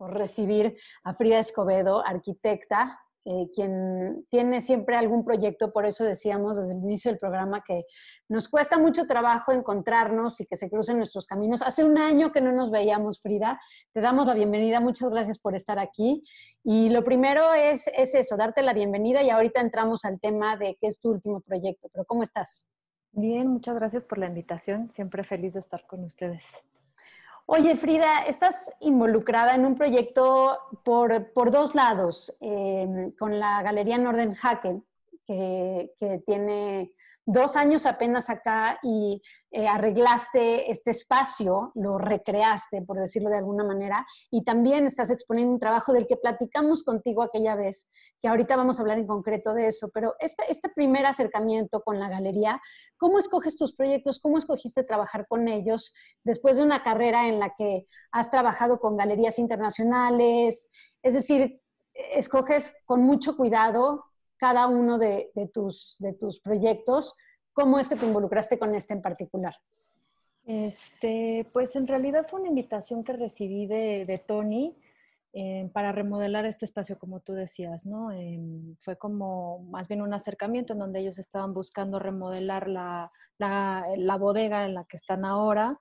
por recibir a Frida Escobedo, arquitecta, eh, quien tiene siempre algún proyecto, por eso decíamos desde el inicio del programa que nos cuesta mucho trabajo encontrarnos y que se crucen nuestros caminos. Hace un año que no nos veíamos, Frida, te damos la bienvenida, muchas gracias por estar aquí. Y lo primero es, es eso, darte la bienvenida y ahorita entramos al tema de qué es tu último proyecto, pero ¿cómo estás? Bien, muchas gracias por la invitación, siempre feliz de estar con ustedes. Oye, Frida, estás involucrada en un proyecto por, dos lados, eh, con la Galería Norden Haken, que, que, tiene dos años apenas acá y eh, arreglaste este espacio, lo recreaste, por decirlo de alguna manera, y también estás exponiendo un trabajo del que platicamos contigo aquella vez, que ahorita vamos a hablar en concreto de eso, pero este, este primer acercamiento con la galería, ¿cómo escoges tus proyectos? ¿Cómo escogiste trabajar con ellos después de una carrera en la que has trabajado con galerías internacionales? Es decir, escoges con mucho cuidado cada uno de, tus, de tus proyectos. ¿Cómo es que te involucraste con este en particular? Este, pues en realidad fue una invitación que recibí de, Tony eh, para remodelar este espacio, como tú decías, ¿no? Em, fue como más bien un acercamiento en donde ellos estaban buscando remodelar la bodega en la que están ahora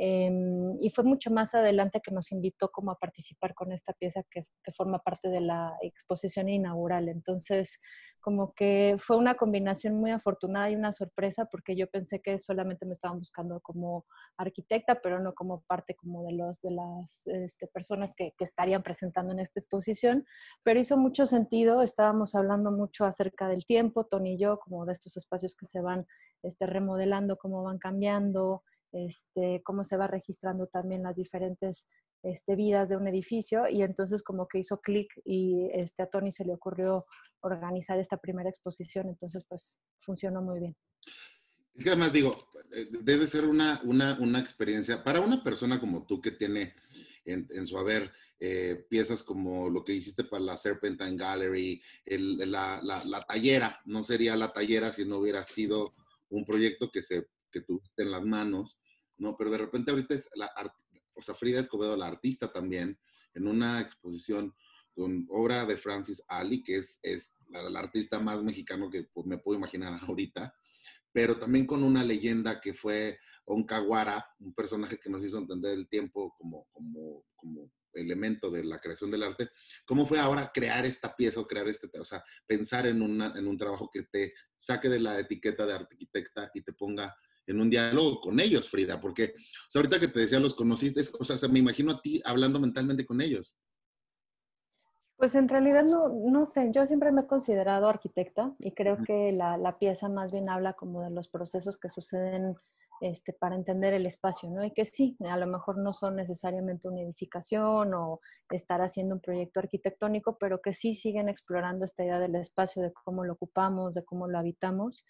Em, y fue mucho más adelante que nos invitó como a participar con esta pieza que, forma parte de la exposición inaugural. Entonces, como que fue una combinación muy afortunada y una sorpresa porque yo pensé que solamente me estaban buscando como arquitecta, pero no como parte como de, de las este, personas que, estarían presentando en esta exposición. Pero hizo mucho sentido, estábamos hablando mucho acerca del tiempo, Tony y yo, como de estos espacios que se van este, remodelando, cómo van cambiando este, cómo se va registrando también las diferentes este, vidas de un edificio y entonces como que hizo clic y este, a Tony se le ocurrió organizar esta primera exposición, entonces pues funcionó muy bien. Es que además digo, eh, debe ser una, una, una experiencia para una persona como tú que tiene en, su haber eh, piezas como lo que hiciste para la Serpentine Gallery, la tallera, no sería la tallera si no hubiera sido un proyecto que se que tú en las manos, ¿no? Pero de repente ahorita es la o sea, Frida Escobedo, la artista también, en una exposición con obra de Francis Ali, que es, es la, artista más mexicano que pues, me puedo imaginar ahorita, pero también con una leyenda que fue Onkawara, un personaje que nos hizo entender el tiempo como, como, como elemento de la creación del arte. ¿Cómo fue ahora crear esta pieza o crear este, o sea, pensar en, en un trabajo que te saque de la etiqueta de arquitecta y te ponga en un diálogo con ellos, Frida, porque o sea, ahorita que te decía, los conociste, o sea, me imagino a ti hablando mentalmente con ellos. Pues en realidad no, no sé, yo siempre me he considerado arquitecta y creo que la, la, pieza más bien habla como de los procesos que suceden este, para entender el espacio, ¿no? Y que sí, a lo mejor no son necesariamente una edificación o estar haciendo un proyecto arquitectónico, pero que sí siguen explorando esta idea del espacio, de cómo lo ocupamos, de cómo lo habitamos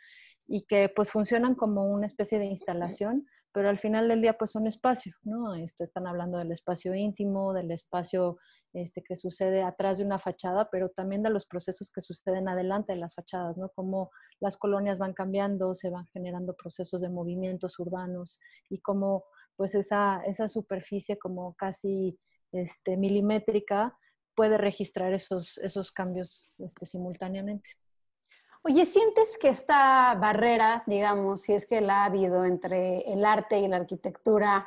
y que pues funcionan como una especie de instalación, pero al final del día pues son espacio, ¿no? Esto, están hablando del espacio íntimo, del espacio este, que sucede atrás de una fachada, pero también de los procesos que suceden adelante de las fachadas, ¿no? Cómo las colonias van cambiando, se van generando procesos de movimientos urbanos y cómo pues esa, esa superficie como casi este, milimétrica puede registrar esos, esos cambios este, simultáneamente. Oye, ¿sientes que esta barrera, digamos, si es que la ha habido entre el arte y la arquitectura,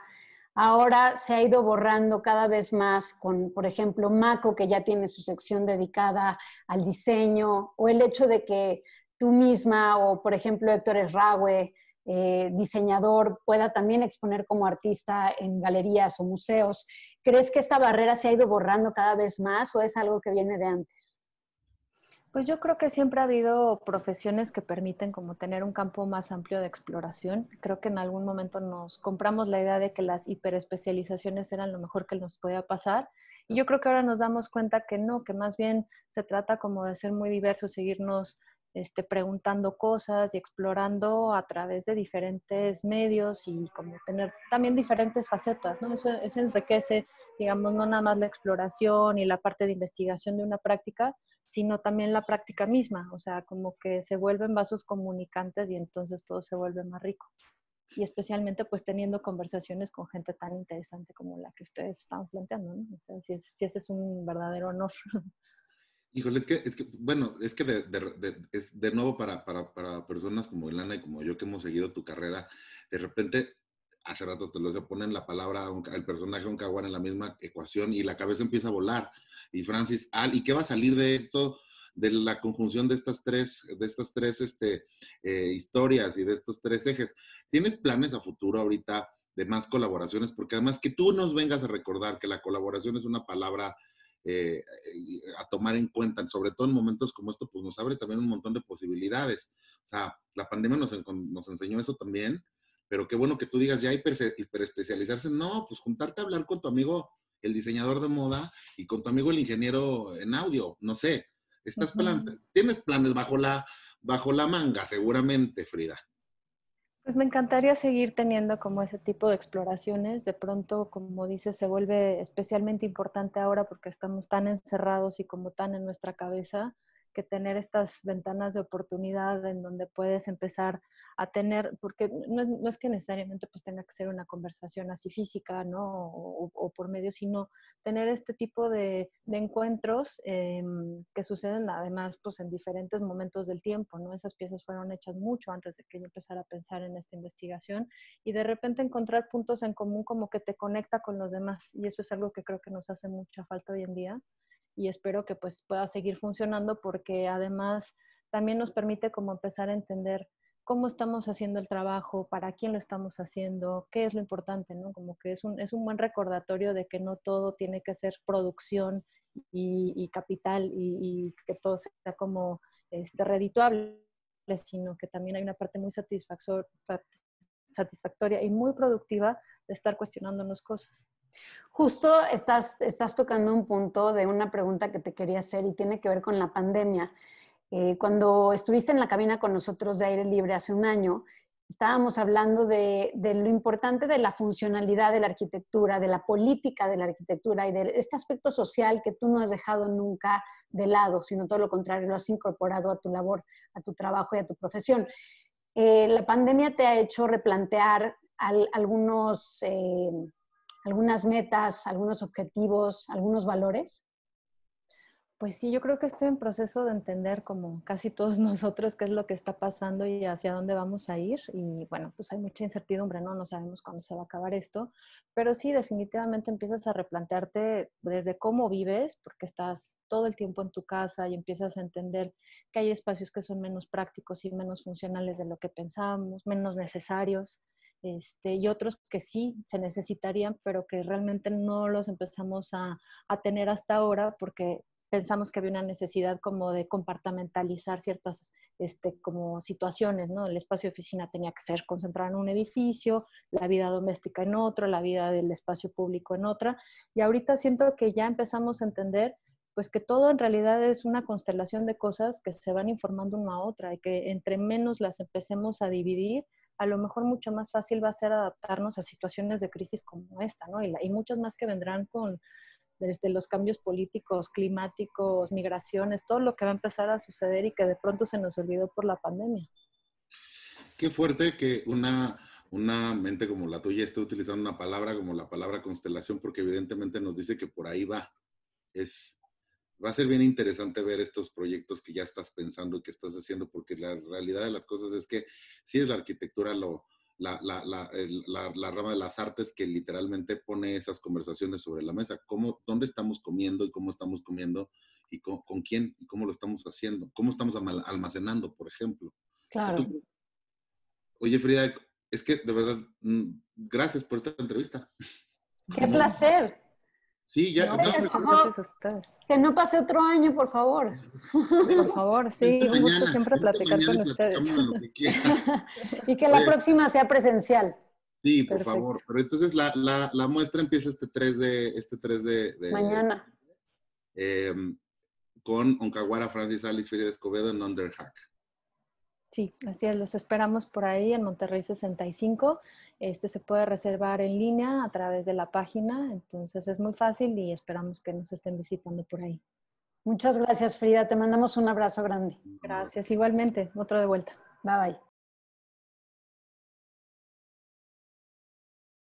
ahora se ha ido borrando cada vez más con, por ejemplo, Maco, que ya tiene su sección dedicada al diseño, o el hecho de que tú misma o, por ejemplo, Héctor Esrague, eh, diseñador, pueda también exponer como artista en galerías o museos. ¿Crees que esta barrera se ha ido borrando cada vez más o es algo que viene de antes? Pues yo creo que siempre ha habido profesiones que permiten como tener un campo más amplio de exploración. Creo que en algún momento nos compramos la idea de que las hiperespecializaciones eran lo mejor que nos podía pasar. Y yo creo que ahora nos damos cuenta que no, que más bien se trata como de ser muy diversos, seguirnos este, preguntando cosas y explorando a través de diferentes medios y como tener también diferentes facetas, ¿no? Eso, enriquece, digamos, no nada más la exploración y la parte de investigación de una práctica, sino también la práctica misma, o sea, como que se vuelven vasos comunicantes y entonces todo se vuelve más rico. Y especialmente pues teniendo conversaciones con gente tan interesante como la que ustedes están planteando, si, si ese es un verdadero honor. Híjole, es que, es que bueno, es que de, es de nuevo para, personas como Elana y como yo que hemos seguido tu carrera, de repente, hace rato te lo decía, ponen la palabra, el personaje, un caguán en la misma ecuación y la cabeza empieza a volar. Y Francis, Al, ¿y qué va a salir de esto? de la conjunción de estas tres, de estas tres este, eh, historias y de estos tres ejes. ¿Tienes planes a futuro ahorita de más colaboraciones? Porque además que tú nos vengas a recordar que la colaboración es una palabra eh, eh, a tomar en cuenta, sobre todo en momentos como esto, pues nos abre también un montón de posibilidades. O sea, la pandemia nos, enseñó eso también, pero qué bueno que tú digas ya hiper, hiperespecializarse. No, pues juntarte a hablar con tu amigo el diseñador de moda y con tu amigo el ingeniero en audio, no sé. Estás planes tienes planes bajo la, bajo la manga, seguramente, Frida. Pues me encantaría seguir teniendo como ese tipo de exploraciones. De pronto, como dices, se vuelve especialmente importante ahora porque estamos tan encerrados y como tan en nuestra cabeza que tener estas ventanas de oportunidad en donde puedes empezar a tener, porque no es, que necesariamente pues tenga que ser una conversación así física, O, por medio, sino tener este tipo de, encuentros em, que suceden además pues en diferentes momentos del tiempo, ¿no? Esas piezas fueron hechas mucho antes de que yo empezara a pensar en esta investigación y de repente encontrar puntos en común como que te conecta con los demás y eso es algo que creo que nos hace mucha falta hoy en día y espero que pues pueda seguir funcionando porque además también nos permite como empezar a entender cómo estamos haciendo el trabajo, para quién lo estamos haciendo, qué es lo importante, ¿no? Como que es un, es un buen recordatorio de que no todo tiene que ser producción y, capital y, que todo sea como este, redituable, sino que también hay una parte muy satisfactoria y muy productiva de estar cuestionándonos cosas. Justo estás, estás tocando un punto de una pregunta que te quería hacer y tiene que ver con la pandemia. Eh, cuando estuviste en la cabina con nosotros de aire libre hace un año, estábamos hablando de, lo importante de la funcionalidad de la arquitectura, de la política de la arquitectura y de este aspecto social que tú no has dejado nunca de lado, sino todo lo contrario, lo has incorporado a tu labor, a tu trabajo y a tu profesión. Eh, la pandemia te ha hecho replantear algunos... Eh, algunas metas, algunos objetivos, algunos valores? Pues sí, yo creo que estoy en proceso de entender como casi todos nosotros qué es lo que está pasando y hacia dónde vamos a ir. Y bueno, pues hay mucha incertidumbre, ¿no? No sabemos cuándo se va a acabar esto. Pero sí, definitivamente empiezas a replantearte desde cómo vives, porque estás todo el tiempo en tu casa y empiezas a entender que hay espacios que son menos prácticos y menos funcionales de lo que pensábamos, menos necesarios. Este, y otros que sí se necesitarían, pero que realmente no los empezamos a, tener hasta ahora porque pensamos que había una necesidad como de compartamentalizar ciertas este, situaciones, ¿no? El espacio de oficina tenía que ser concentrado en un edificio, la vida doméstica en otro, la vida del espacio público en otra. Y ahorita siento que ya empezamos a entender pues que todo en realidad es una constelación de cosas que se van informando una a otra y que entre menos las empecemos a dividir, a lo mejor mucho más fácil va a ser adaptarnos a situaciones de crisis como esta, ¿no? Y, muchas más que vendrán con desde los cambios políticos, climáticos, migraciones, todo lo que va a empezar a suceder y que de pronto se nos olvidó por la pandemia. Qué fuerte que una, una mente como la tuya esté utilizando una palabra como la palabra constelación, porque evidentemente nos dice que por ahí va. Es, va a ser bien interesante ver estos proyectos que ya estás pensando y que estás haciendo, porque la realidad de las cosas es que sí es la arquitectura la, rama de las artes que literalmente pone esas conversaciones sobre la mesa. ¿Cómo, ¿Dónde estamos comiendo y cómo estamos comiendo y con, quién y cómo lo estamos haciendo? ¿Cómo estamos almacenando, por ejemplo? Claro. Oye, Frida, es que de verdad, mm, gracias por esta entrevista. Qué placer. Sí, ya. No, que no pase otro año, por favor. por favor, sí, un gusto siempre platicar con ustedes. y que la próxima sea presencial. Sí, por favor. Pero entonces la, la, la, muestra empieza este 3 de... Este 3 de, mañana. Em, con Oncaguara Francis Alice de Escobedo en Underhack. Sí, así es, los esperamos por ahí en Monterrey 65. Este se puede reservar en línea a través de la página, entonces es muy fácil y esperamos que nos estén visitando por ahí. Muchas gracias, Frida. Te mandamos un abrazo grande. Gracias, igualmente. Otro de vuelta. Bye bye.